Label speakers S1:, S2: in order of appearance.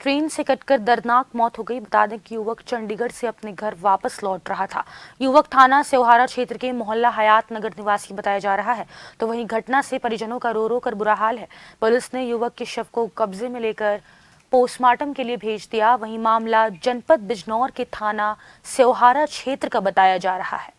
S1: train से कटकर दर्दनाक मौत हो गई बता दें कि युवक चंडीगढ़ से अपने घर वापस लौट रहा था युवक थाना सेवहारा क्षेत्र के मोहल्ला हयात नगर निवासी बताया जा रहा है तो वहीं घटना से परिजनों का रो रो कर बुरा हाल है पुलिस ने युवक के शव को कब्जे में लेकर पोस्टमार्टम के लिए भेज दिया वहीं मामला जनपद बिजनौर के थाना सेवहारा क्षेत्र का बताया जा रहा है